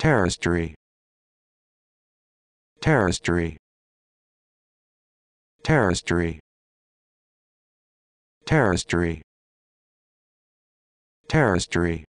terroristry terroristry terroristry terroristry terroristry